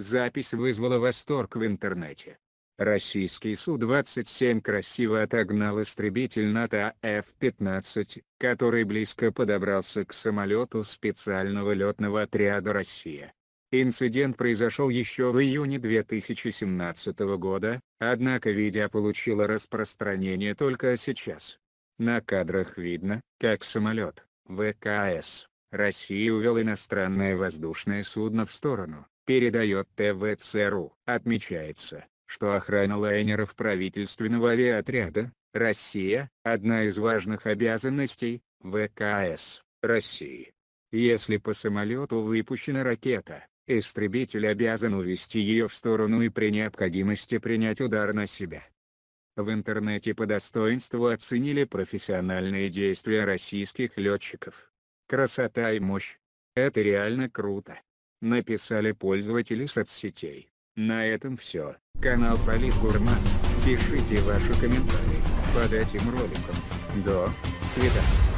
Запись вызвала восторг в интернете. Российский Су-27 красиво отогнал истребитель НАТО f 15 который близко подобрался к самолету специального летного отряда «Россия». Инцидент произошел еще в июне 2017 года, однако видео получило распространение только сейчас. На кадрах видно, как самолет ВКС России увел иностранное воздушное судно в сторону, передает ТВЦРУ. Отмечается, что охрана лайнеров правительственного авиаотряда «Россия» – одна из важных обязанностей ВКС России. Если по самолету выпущена ракета, истребитель обязан увести ее в сторону и при необходимости принять удар на себя. В интернете по достоинству оценили профессиональные действия российских летчиков. Красота и мощь. Это реально круто написали пользователи соцсетей. На этом все. Канал Политгурман. Пишите ваши комментарии под этим роликом. До свидания.